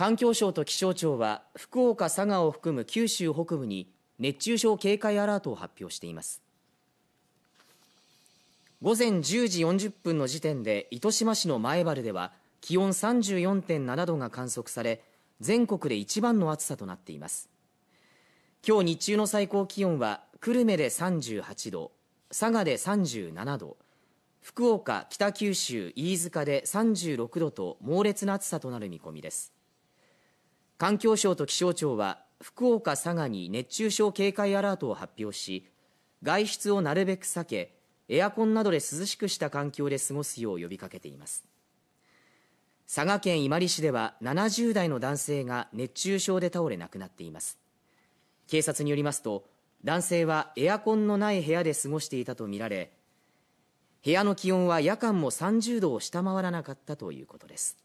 環境省と気象庁は福岡、佐賀を含む九州北部に熱中症警戒アラートを発表しています午前10時40分の時点で糸島市の前原では気温34.7度が観測され全国で一番の暑さとなっています今日日中の最高気温は久留米で38度佐賀で37度福岡、北九州、飯塚で36度と猛烈な暑さとなる見込みです環境省と気象庁は福岡、佐賀に熱中症警戒アラートを発表し外出をなるべく避けエアコンなどで涼しくした環境で過ごすよう呼びかけています佐賀県伊万里市では70代の男性が熱中症で倒れ亡くなっています警察によりますと男性はエアコンのない部屋で過ごしていたとみられ部屋の気温は夜間も30度を下回らなかったということです